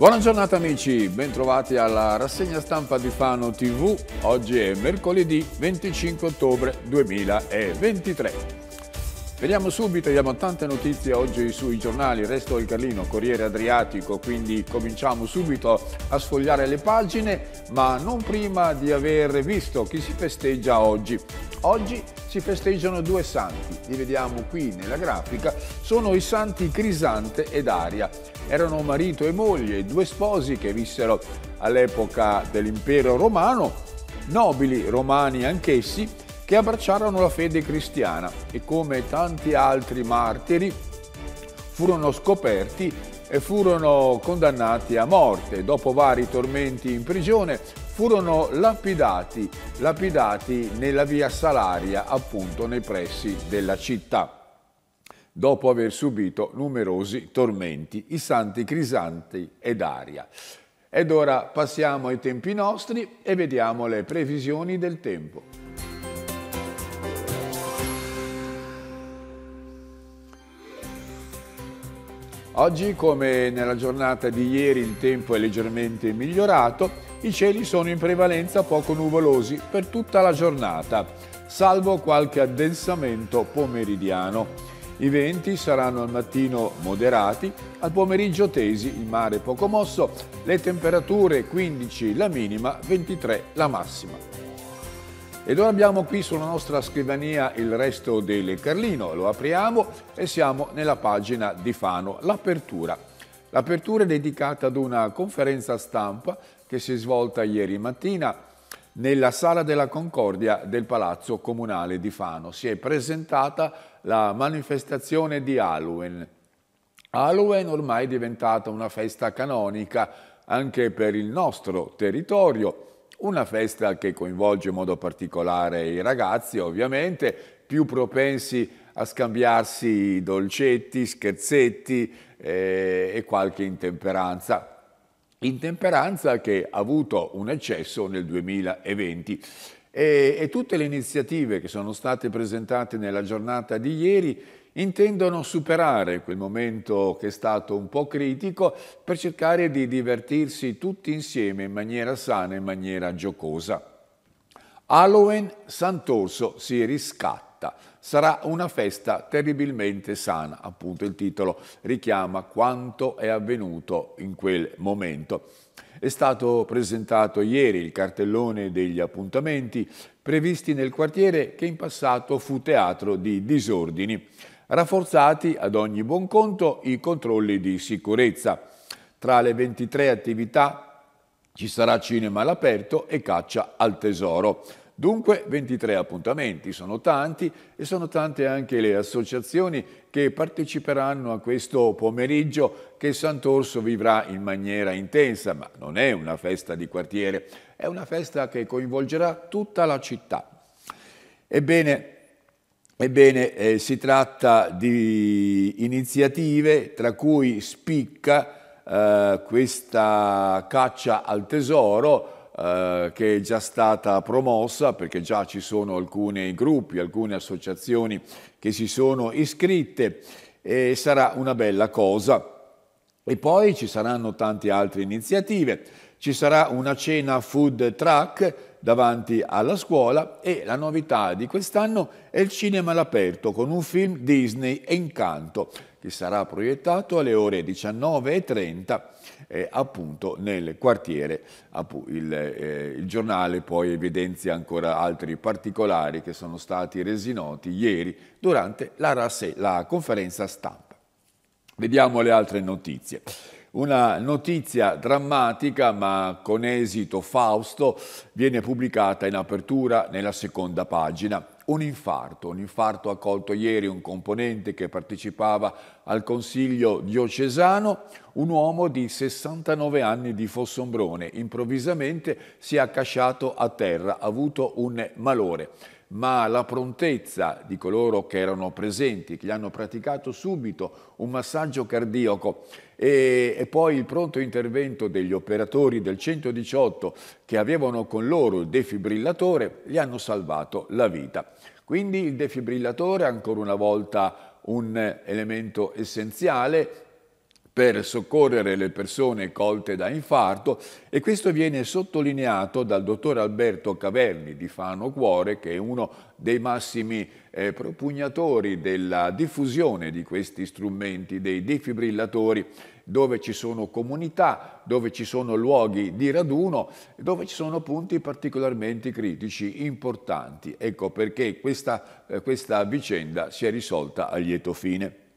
Buona giornata amici, bentrovati alla rassegna stampa di Fano TV. Oggi è mercoledì 25 ottobre 2023. Vediamo subito, abbiamo tante notizie oggi sui giornali, Resto del Carlino, Corriere Adriatico, quindi cominciamo subito a sfogliare le pagine, ma non prima di aver visto chi si festeggia oggi. Oggi si festeggiano due santi, li vediamo qui nella grafica, sono i santi Crisante ed Aria. Erano marito e moglie, due sposi che vissero all'epoca dell'impero romano, nobili romani anch'essi, che abbracciarono la fede cristiana e come tanti altri martiri furono scoperti e furono condannati a morte. Dopo vari tormenti in prigione furono lapidati, lapidati nella via Salaria, appunto nei pressi della città dopo aver subito numerosi tormenti, i santi Crisanti ed Aria. Ed ora passiamo ai tempi nostri e vediamo le previsioni del tempo. Oggi, come nella giornata di ieri, il tempo è leggermente migliorato, i cieli sono in prevalenza poco nuvolosi per tutta la giornata, salvo qualche addensamento pomeridiano. I venti saranno al mattino moderati, al pomeriggio tesi, il mare poco mosso, le temperature 15 la minima, 23 la massima. Ed ora abbiamo qui sulla nostra scrivania il resto del Carlino, lo apriamo e siamo nella pagina di Fano, l'apertura. L'apertura è dedicata ad una conferenza stampa che si è svolta ieri mattina nella Sala della Concordia del Palazzo Comunale di Fano. Si è presentata la manifestazione di Halloween. Halloween ormai è diventata una festa canonica anche per il nostro territorio, una festa che coinvolge in modo particolare i ragazzi, ovviamente, più propensi a scambiarsi dolcetti, scherzetti eh, e qualche intemperanza intemperanza che ha avuto un eccesso nel 2020. E, e, tutte le iniziative che sono state presentate nella giornata di ieri intendono superare quel momento che è stato un po' critico per cercare di divertirsi tutti insieme in maniera sana, in maniera giocosa. Halloween Sant'Orso si riscatta sarà una festa terribilmente sana, appunto il titolo richiama quanto è avvenuto in quel momento. È stato presentato ieri il cartellone degli appuntamenti previsti nel quartiere che in passato fu teatro di disordini, rafforzati ad ogni buon conto i controlli di sicurezza. Tra le 23 attività ci sarà cinema all'aperto e caccia al tesoro. Dunque 23 appuntamenti, sono tanti e sono tante anche le associazioni che parteciperanno a questo pomeriggio che Sant'Orso vivrà in maniera intensa, ma non è una festa di quartiere, è una festa che coinvolgerà tutta la città. Ebbene, ebbene eh, si tratta di iniziative tra cui spicca eh, questa caccia al tesoro, eh, che è già stata promossa perché già ci sono alcuni gruppi, alcune associazioni che si sono iscritte e sarà una bella cosa. E poi ci saranno tante altre iniziative. Ci sarà una cena food truck davanti alla scuola e la novità di quest'anno è il cinema all'aperto con un film Disney Encanto che sarà proiettato alle ore 19.30 eh, appunto nel quartiere. Il, eh, il giornale poi evidenzia ancora altri particolari che sono stati resi noti ieri durante la, RASE, la conferenza stampa. Vediamo le altre notizie. Una notizia drammatica ma con esito fausto viene pubblicata in apertura nella seconda pagina. Un infarto, un infarto ha colto ieri un componente che partecipava al Consiglio diocesano, un uomo di 69 anni di Fossombrone, improvvisamente si è accasciato a terra, ha avuto un malore ma la prontezza di coloro che erano presenti, che gli hanno praticato subito un massaggio cardiaco e, e poi il pronto intervento degli operatori del 118 che avevano con loro il defibrillatore gli hanno salvato la vita. Quindi il defibrillatore ancora una volta un elemento essenziale per soccorrere le persone colte da infarto e questo viene sottolineato dal dottor Alberto Caverni di Fano Cuore che è uno dei massimi eh, propugnatori della diffusione di questi strumenti, dei defibrillatori dove ci sono comunità, dove ci sono luoghi di raduno, dove ci sono punti particolarmente critici, importanti. Ecco perché questa, eh, questa vicenda si è risolta a lieto fine.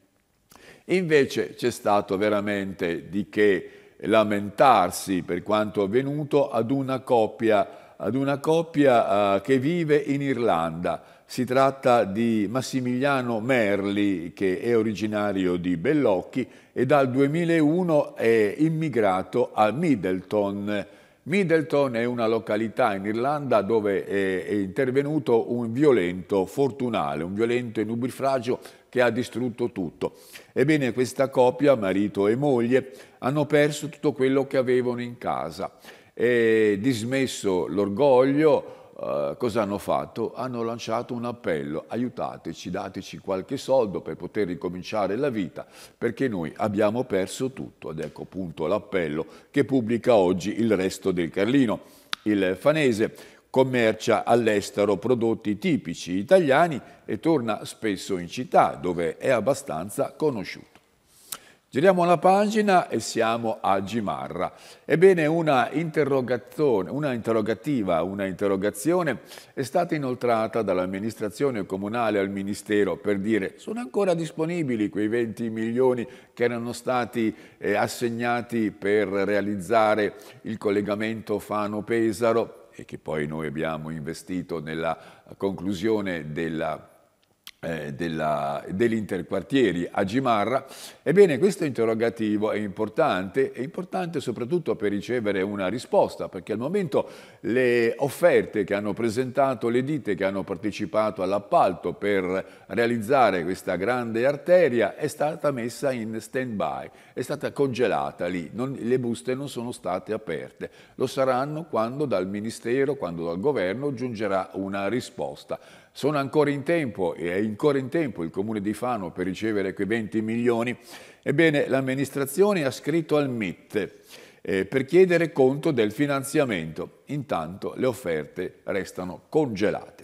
Invece c'è stato veramente di che lamentarsi per quanto avvenuto ad una coppia, ad una coppia eh, che vive in Irlanda. Si tratta di Massimiliano Merli, che è originario di Bellocchi e dal 2001 è immigrato a Middleton. Middleton è una località in Irlanda dove è, intervenuto un violento fortunale, un violento inubrifragio che ha distrutto tutto. Ebbene, questa coppia, marito e moglie, hanno perso tutto quello che avevano in casa e dismesso l'orgoglio, eh, cosa hanno fatto? Hanno lanciato un appello, aiutateci, dateci qualche soldo per poter ricominciare la vita, perché noi abbiamo perso tutto. Ed ecco appunto l'appello che pubblica oggi il resto del Carlino, il Fanese commercia all'estero prodotti tipici italiani e torna spesso in città dove è abbastanza conosciuto. Giriamo la pagina e siamo a Gimarra. Ebbene, una, una interrogativa, una interrogazione è stata inoltrata dall'amministrazione comunale al Ministero per dire sono ancora disponibili quei 20 milioni che erano stati eh, assegnati per realizzare il collegamento Fano-Pesaro e che poi noi abbiamo investito nella conclusione della eh, della, degli a Gimarra. Ebbene, questo interrogativo è importante, è importante soprattutto per ricevere una risposta, perché al momento le offerte che hanno presentato le ditte che hanno partecipato all'appalto per realizzare questa grande arteria è stata messa in stand-by, è stata congelata lì, non, le buste non sono state aperte. Lo saranno quando dal Ministero, quando dal Governo giungerà una risposta. Sono ancora in tempo, e è ancora in tempo il Comune di Fano per ricevere quei 20 milioni. Ebbene, l'amministrazione ha scritto al MIT eh, per chiedere conto del finanziamento. Intanto le offerte restano congelate.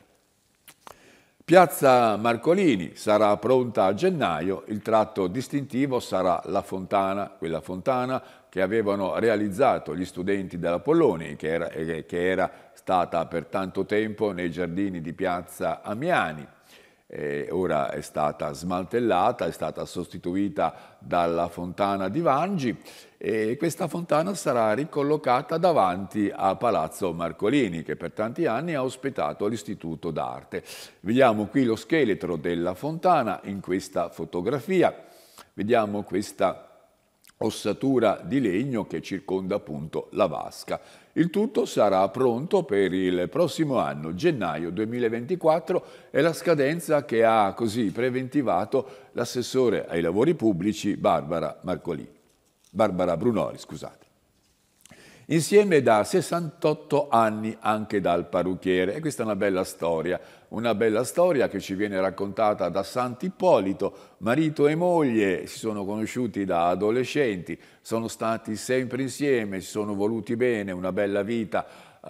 Piazza Marcolini sarà pronta a gennaio, il tratto distintivo sarà la fontana, quella fontana che avevano realizzato gli studenti della Polloni, che era, eh, che era stata per tanto tempo nei giardini di piazza Amiani. Eh, ora è stata smantellata, è stata sostituita dalla fontana di Vangi e questa fontana sarà ricollocata davanti a Palazzo Marcolini che per tanti anni ha ospitato l'Istituto d'Arte. Vediamo qui lo scheletro della fontana in questa fotografia, vediamo questa ossatura di legno che circonda appunto la vasca. Il tutto sarà pronto per il prossimo anno, gennaio 2024, è la scadenza che ha così preventivato l'assessore ai lavori pubblici Barbara Marcolini. Barbara Brunori, scusate. Insieme da 68 anni anche dal parrucchiere, e questa è una bella storia, una bella storia che ci viene raccontata da Sant'Ippolito, marito e moglie si sono conosciuti da adolescenti, sono stati sempre insieme, si sono voluti bene, una bella vita eh,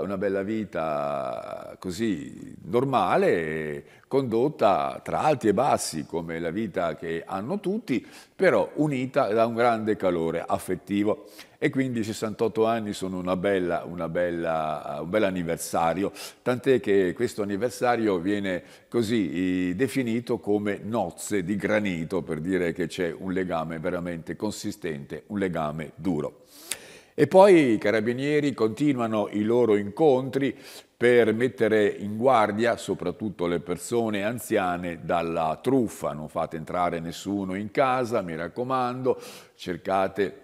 una bella vita così normale, condotta tra alti e bassi come la vita che hanno tutti, però unita da un grande calore affettivo. E quindi 68 anni sono una bella, una bella, eh, un bel anniversario, tant'è che questo anniversario viene così eh, definito come nozze di granito, per dire che c'è un legame veramente consistente, un legame duro. E poi i carabinieri continuano i loro incontri per mettere in guardia soprattutto le persone anziane dalla truffa. Non fate entrare nessuno in casa, mi raccomando, cercate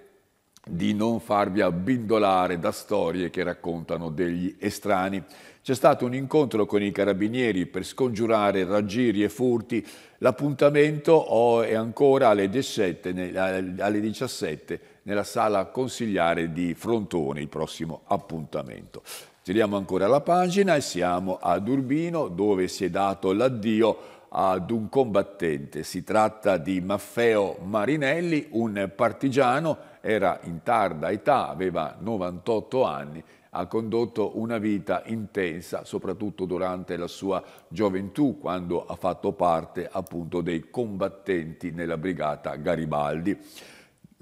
di non farvi abbindolare da storie che raccontano degli estranei. C'è stato un incontro con i carabinieri per scongiurare raggiri e furti. L'appuntamento è ancora alle 17, alle 17 nella sala consigliare di Frontone, il prossimo appuntamento. Giriamo ancora la pagina e siamo ad Urbino dove si è dato l'addio ad un combattente. Si tratta di Maffeo Marinelli, un partigiano, era in tarda età, aveva 98 anni, ha condotto una vita intensa, soprattutto durante la sua gioventù, quando ha fatto parte appunto dei combattenti nella brigata Garibaldi.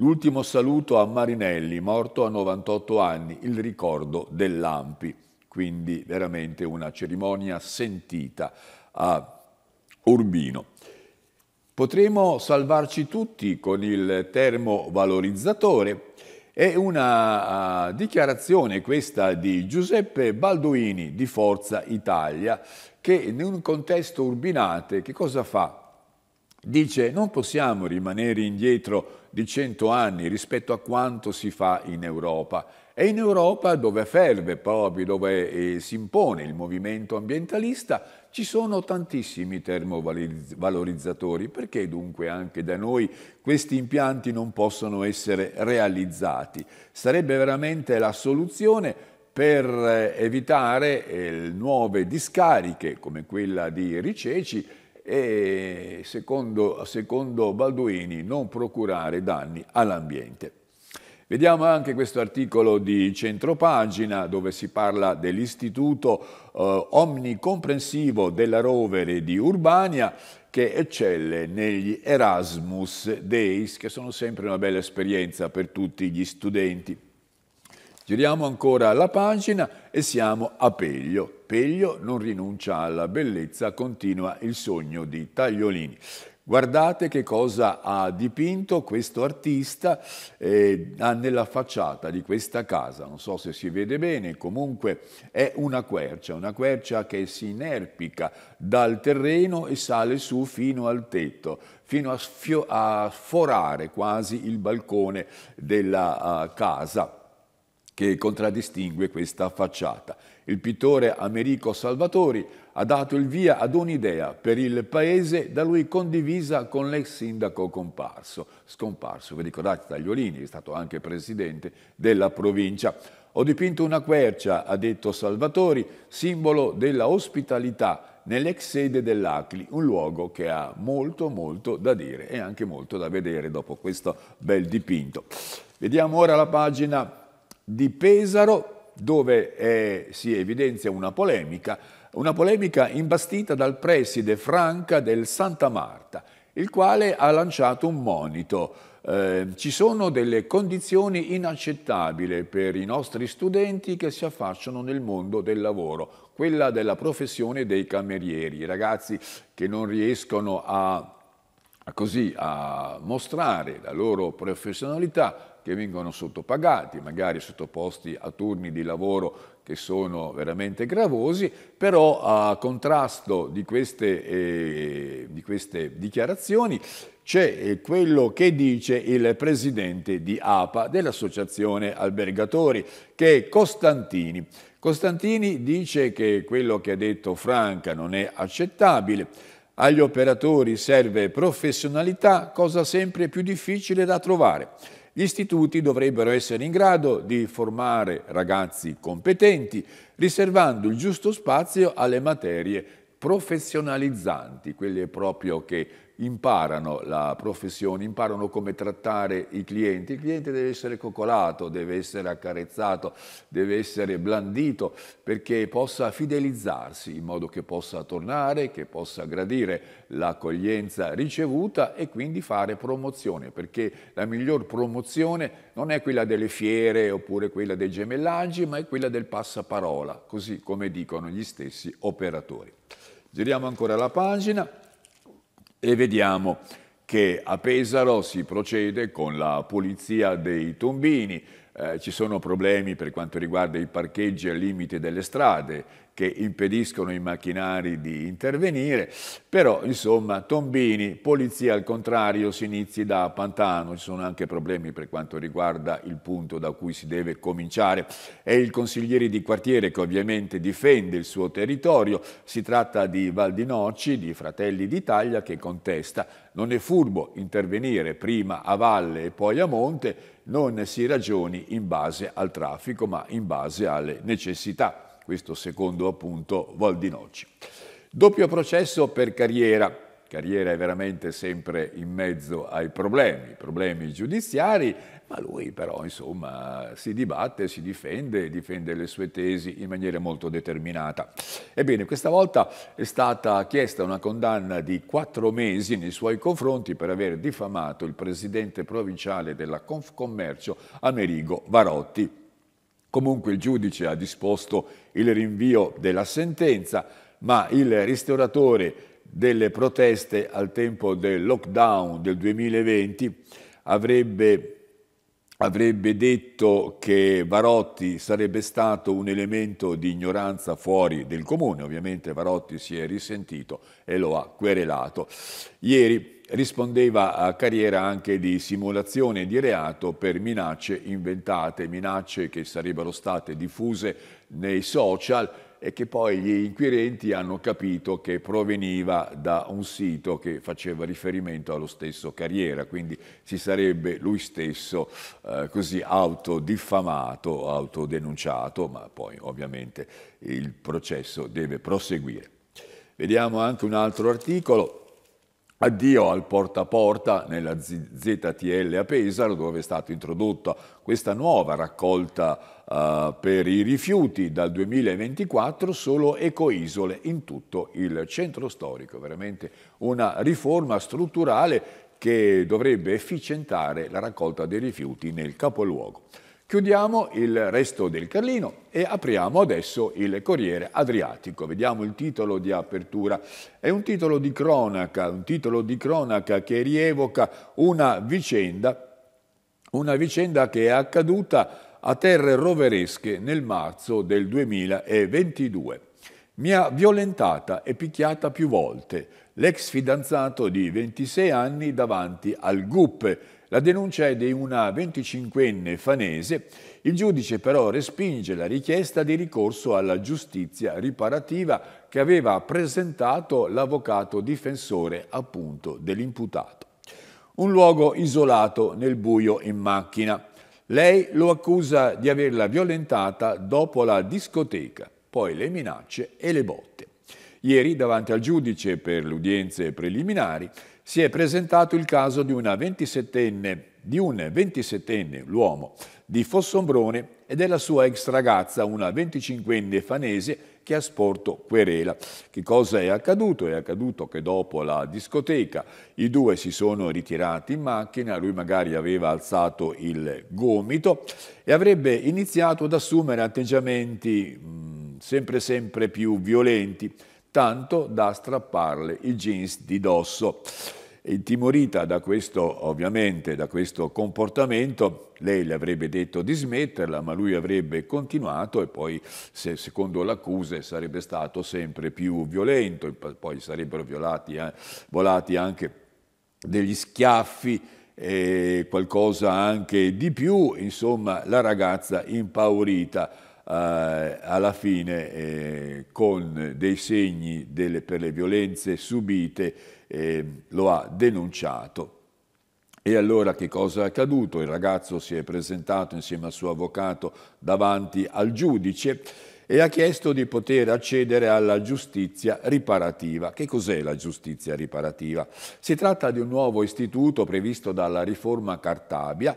L'ultimo saluto a Marinelli, morto a 98 anni, il ricordo dell'Ampi. Quindi veramente una cerimonia sentita a Urbino. Potremo salvarci tutti con il termovalorizzatore. È una ah, dichiarazione questa di Giuseppe Balduini di Forza Italia che in un contesto urbinate che cosa fa? Dice non possiamo rimanere indietro di cento anni rispetto a quanto si fa in Europa. E in Europa dove ferve proprio, dove eh, si impone il movimento ambientalista, ci sono tantissimi termovalorizzatori. Perché dunque anche da noi questi impianti non possono essere realizzati? Sarebbe veramente la soluzione per eh, evitare eh, nuove discariche come quella di Riceci e secondo, secondo Balduini non procurare danni all'ambiente. Vediamo anche questo articolo di centropagina dove si parla dell'istituto eh, omnicomprensivo della Rovere di Urbania che eccelle negli Erasmus Days, che sono sempre una bella esperienza per tutti gli studenti. Giriamo ancora la pagina e siamo a Peglio. Peglio non rinuncia alla bellezza, continua il sogno di Tagliolini. Guardate che cosa ha dipinto questo artista eh, nella facciata di questa casa, non so se si vede bene, comunque è una quercia, una quercia che si inerpica dal terreno e sale su fino al tetto, fino a, a sforare quasi il balcone della uh, casa che contraddistingue questa facciata. Il pittore Americo Salvatori ha dato il via ad un'idea per il paese da lui condivisa con l'ex sindaco comparso, scomparso, vi ricordate Tagliolini, è stato anche presidente della provincia. Ho dipinto una quercia, ha detto Salvatori, simbolo della ospitalità nell'ex sede dell'Acli, un luogo che ha molto molto da dire e anche molto da vedere dopo questo bel dipinto. Vediamo ora la pagina di Pesaro dove eh, si evidenzia una polemica, una polemica imbastita dal preside Franca del Santa Marta, il quale ha lanciato un monito. Eh, ci sono delle condizioni inaccettabili per i nostri studenti che si affacciano nel mondo del lavoro, quella della professione dei camerieri, i ragazzi che non riescono a, a, così, a mostrare la loro professionalità che vengono sottopagati, magari sottoposti a turni di lavoro che sono veramente gravosi, però a contrasto di queste, eh, di queste dichiarazioni c'è eh, quello che dice il presidente di APA dell'Associazione Albergatori, che è Costantini. Costantini dice che quello che ha detto Franca non è accettabile. Agli operatori serve professionalità, cosa sempre più difficile da trovare. Gli istituti dovrebbero essere in grado di formare ragazzi competenti, riservando il giusto spazio alle materie professionalizzanti, quelle proprio che imparano la professione, imparano come trattare i clienti. Il cliente deve essere coccolato, deve essere accarezzato, deve essere blandito perché possa fidelizzarsi in modo che possa tornare, che possa gradire l'accoglienza ricevuta e quindi fare promozione, perché la miglior promozione non è quella delle fiere oppure quella dei gemellaggi, ma è quella del passaparola, così come dicono gli stessi operatori. Giriamo ancora la pagina e vediamo che a Pesaro si procede con la pulizia dei tombini, eh, ci sono problemi per quanto riguarda i parcheggi al limite delle strade, che impediscono i macchinari di intervenire, però insomma tombini, polizia al contrario, si inizi da Pantano, ci sono anche problemi per quanto riguarda il punto da cui si deve cominciare. È il consigliere di quartiere che ovviamente difende il suo territorio, si tratta di Valdinocci, di Fratelli d'Italia, che contesta non è furbo intervenire prima a valle e poi a monte, non si ragioni in base al traffico ma in base alle necessità questo secondo appunto Valdinocci. Doppio processo per carriera, carriera è veramente sempre in mezzo ai problemi, problemi giudiziari, ma lui però insomma si dibatte, si difende, difende le sue tesi in maniera molto determinata. Ebbene, questa volta è stata chiesta una condanna di quattro mesi nei suoi confronti per aver diffamato il presidente provinciale della Confcommercio Amerigo Varotti Comunque il giudice ha disposto il rinvio della sentenza, ma il ristoratore delle proteste al tempo del lockdown del 2020 avrebbe, avrebbe detto che Varotti sarebbe stato un elemento di ignoranza fuori del comune. Ovviamente Varotti si è risentito e lo ha querelato. Ieri rispondeva a carriera anche di simulazione di reato per minacce inventate, minacce che sarebbero state diffuse nei social e che poi gli inquirenti hanno capito che proveniva da un sito che faceva riferimento allo stesso Carriera, quindi si sarebbe lui stesso eh, così autodiffamato, autodenunciato, ma poi ovviamente il processo deve proseguire. Vediamo anche un altro articolo Addio al porta a porta nella ZTL a Pesaro dove è stata introdotta questa nuova raccolta uh, per i rifiuti dal 2024 solo ecoisole in tutto il centro storico. Veramente una riforma strutturale che dovrebbe efficientare la raccolta dei rifiuti nel capoluogo. Chiudiamo il resto del Carlino e apriamo adesso il Corriere Adriatico. Vediamo il titolo di apertura. È un titolo di cronaca, un titolo di cronaca che rievoca una vicenda, una vicenda che è accaduta a terre roveresche nel marzo del 2022. Mi ha violentata e picchiata più volte l'ex fidanzato di 26 anni davanti al GUP la denuncia è di una 25enne fanese, il giudice però respinge la richiesta di ricorso alla giustizia riparativa che aveva presentato l'avvocato difensore appunto dell'imputato. Un luogo isolato nel buio in macchina. Lei lo accusa di averla violentata dopo la discoteca, poi le minacce e le botte. Ieri, davanti al giudice per le udienze preliminari, si è presentato il caso di, una 27enne, di un 27enne, l'uomo, di Fossombrone e della sua ex ragazza, una 25enne fanese, che ha sporto querela. Che cosa è accaduto? È accaduto che dopo la discoteca i due si sono ritirati in macchina, lui magari aveva alzato il gomito e avrebbe iniziato ad assumere atteggiamenti mh, mm, sempre sempre più violenti, tanto da strapparle i jeans di dosso. Intimorita da questo, ovviamente, da questo comportamento, lei le avrebbe detto di smetterla, ma lui avrebbe continuato e poi, se, secondo l'accuse, sarebbe stato sempre più violento, poi sarebbero violati, eh, volati anche degli schiaffi e qualcosa anche di più, insomma, la ragazza impaurita. Uh, alla fine eh, con dei segni delle, per le violenze subite eh, lo ha denunciato. E allora che cosa è accaduto? Il ragazzo si è presentato insieme al suo avvocato davanti al giudice e ha chiesto di poter accedere alla giustizia riparativa. Che cos'è la giustizia riparativa? Si tratta di un nuovo istituto previsto dalla riforma Cartabia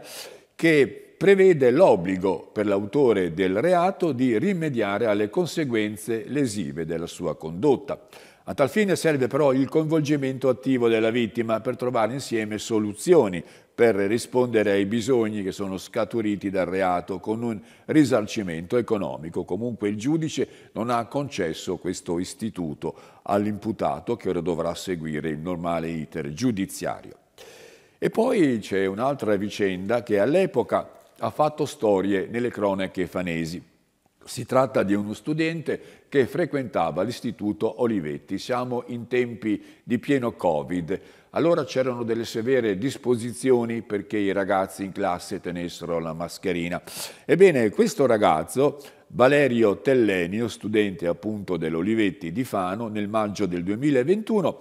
che prevede l'obbligo per l'autore del reato di rimediare alle conseguenze lesive della sua condotta. A tal fine serve però il coinvolgimento attivo della vittima per trovare insieme soluzioni per rispondere ai bisogni che sono scaturiti dal reato con un risarcimento economico. Comunque il giudice non ha concesso questo istituto all'imputato che ora dovrà seguire il normale iter giudiziario. E poi c'è un'altra vicenda che all'epoca ha fatto storie nelle cronache fanesi. Si tratta di uno studente che frequentava l'istituto Olivetti. Siamo in tempi di pieno Covid. Allora c'erano delle severe disposizioni perché i ragazzi in classe tenessero la mascherina. Ebbene, questo ragazzo, Valerio Tellenio, studente appunto dell'Olivetti di Fano, nel maggio del 2021,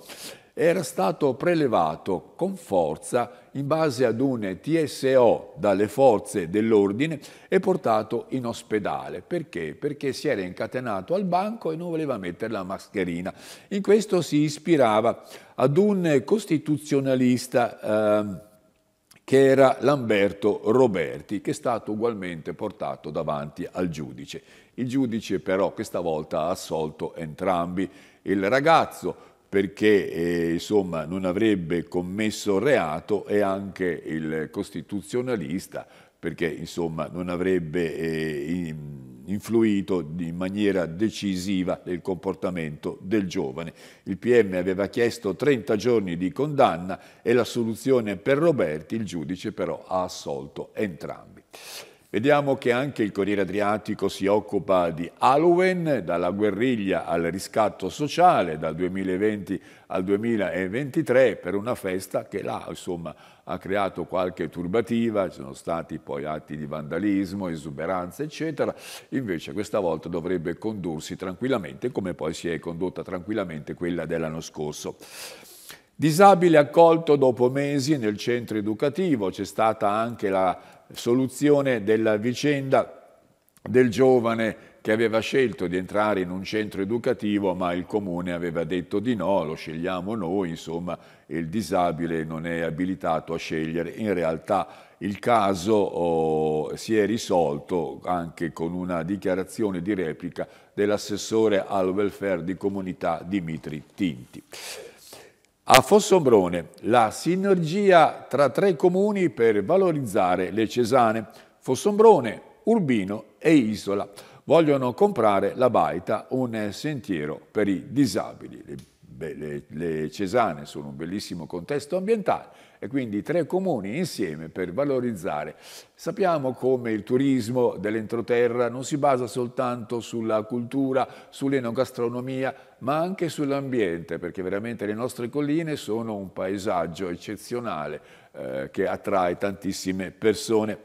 era stato prelevato con forza in base ad un TSO dalle forze dell'ordine e portato in ospedale. Perché? Perché si era incatenato al banco e non voleva mettere la mascherina. In questo si ispirava ad un costituzionalista eh, che era Lamberto Roberti, che è stato ugualmente portato davanti al giudice. Il giudice però questa volta ha assolto entrambi. Il ragazzo perché eh, insomma, non avrebbe commesso reato e anche il costituzionalista perché insomma, non avrebbe eh, influito in maniera decisiva nel comportamento del giovane. Il PM aveva chiesto 30 giorni di condanna e la soluzione per Roberti, il giudice però ha assolto entrambi. Vediamo che anche il Corriere Adriatico si occupa di Halloween, dalla guerriglia al riscatto sociale dal 2020 al 2023 per una festa che là insomma, ha creato qualche turbativa, ci sono stati poi atti di vandalismo, esuberanza eccetera, invece questa volta dovrebbe condursi tranquillamente come poi si è condotta tranquillamente quella dell'anno scorso. Disabile accolto dopo mesi nel centro educativo, c'è stata anche la soluzione della vicenda del giovane che aveva scelto di entrare in un centro educativo ma il comune aveva detto di no, lo scegliamo noi, insomma il disabile non è abilitato a scegliere. In realtà il caso oh, si è risolto anche con una dichiarazione di replica dell'assessore al welfare di comunità Dimitri Tinti. A Fossombrone la sinergia tra tre comuni per valorizzare le Cesane. Fossombrone, Urbino e Isola vogliono comprare la baita, un sentiero per i disabili. Le, le, le Cesane sono un bellissimo contesto ambientale e quindi tre comuni insieme per valorizzare. Sappiamo come il turismo dell'entroterra non si basa soltanto sulla cultura, sull'enogastronomia, ma anche sull'ambiente, perché veramente le nostre colline sono un paesaggio eccezionale eh, che attrae tantissime persone.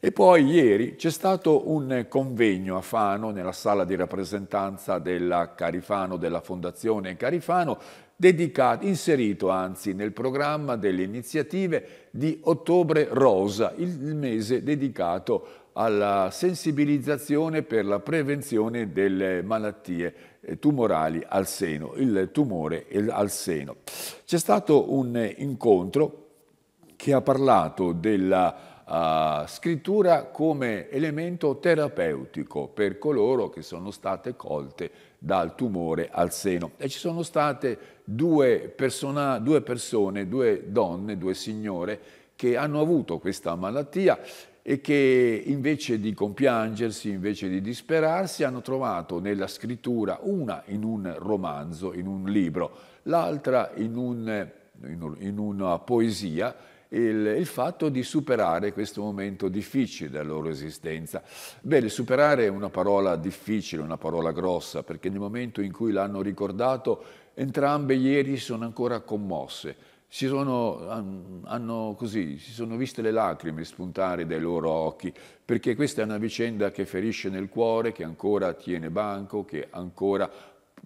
E poi ieri c'è stato un convegno a Fano, nella sala di rappresentanza della Carifano, della Fondazione Carifano, dedicato, inserito anzi nel programma delle iniziative di Ottobre Rosa, il mese dedicato alla sensibilizzazione per la prevenzione delle malattie eh, tumorali al seno, il tumore al seno. C'è stato un incontro che ha parlato della scrittura come elemento terapeutico per coloro che sono state colte dal tumore al seno. E ci sono state due, persona, due persone, due donne, due signore che hanno avuto questa malattia e che invece di compiangersi, invece di disperarsi, hanno trovato nella scrittura una in un romanzo, in un libro, l'altra in, un, in una poesia, il, il, fatto di superare questo momento difficile della loro esistenza. Bene, superare è una parola difficile, una parola grossa, perché nel momento in cui l'hanno ricordato, entrambe ieri sono ancora commosse, si sono, hanno così, si sono viste le lacrime spuntare dai loro occhi, perché questa è una vicenda che ferisce nel cuore, che ancora tiene banco, che ancora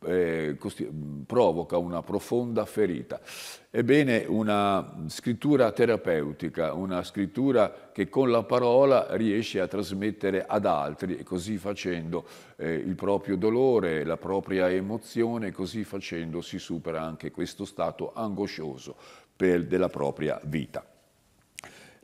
eh, provoca una profonda ferita. Ebbene, una scrittura terapeutica, una scrittura che con la parola riesce a trasmettere ad altri, e così facendo eh, il proprio dolore, la propria emozione, così facendo si supera anche questo stato angoscioso per, della propria vita.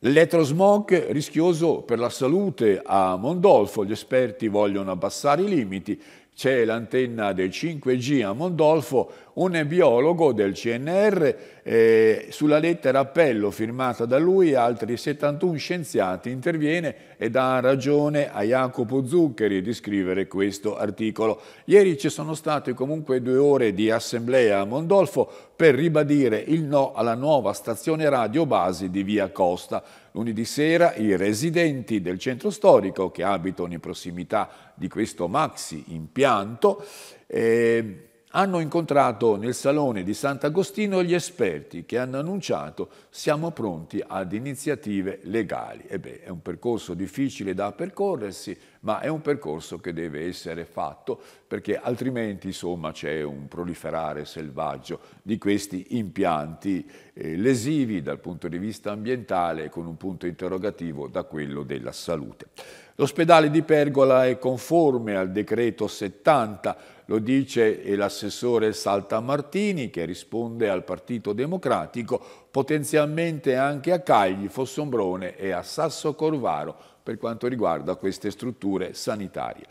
L'elettrosmog rischioso per la salute a Mondolfo, gli esperti vogliono abbassare i limiti, c'è l'antenna del 5G a Mondolfo, un biologo del CNR, eh, sulla lettera appello firmata da lui e altri 71 scienziati interviene e dà ragione a Jacopo Zuccheri di scrivere questo articolo. Ieri ci sono state comunque due ore di assemblea a Mondolfo per ribadire il no alla nuova stazione radio basi di Via Costa. Lunedì sera i residenti del centro storico che abitano in prossimità di questo maxi impianto eh, hanno incontrato nel salone di Sant'Agostino gli esperti che hanno annunciato siamo pronti ad iniziative legali. E beh, è un percorso difficile da percorrersi, ma è un percorso che deve essere fatto perché altrimenti insomma, c'è un proliferare selvaggio di questi impianti eh, lesivi dal punto di vista ambientale con un punto interrogativo da quello della salute. L'ospedale di Pergola è conforme al decreto 70 lo dice l'assessore Saltamartini che risponde al Partito Democratico, potenzialmente anche a Cagli, Fossombrone e a Sasso Corvaro per quanto riguarda queste strutture sanitarie.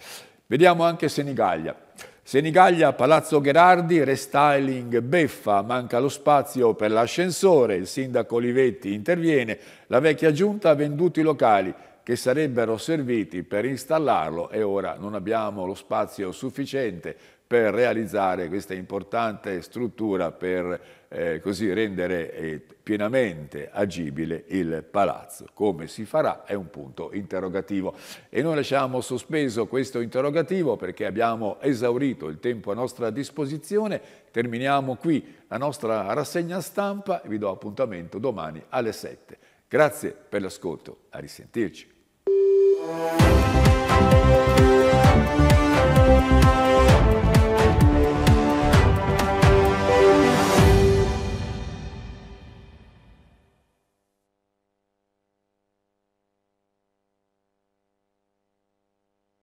Vediamo anche Senigallia. Senigallia, Palazzo Gherardi, restyling beffa, manca lo spazio per l'ascensore, il sindaco Olivetti interviene, la vecchia giunta ha venduto i locali, che sarebbero serviti per installarlo e ora non abbiamo lo spazio sufficiente per realizzare questa importante struttura per eh, così rendere eh, pienamente agibile il palazzo. Come si farà è un punto interrogativo e noi lasciamo sospeso questo interrogativo perché abbiamo esaurito il tempo a nostra disposizione, terminiamo qui la nostra rassegna stampa e vi do appuntamento domani alle 7. Grazie per l'ascolto, a risentirci. Música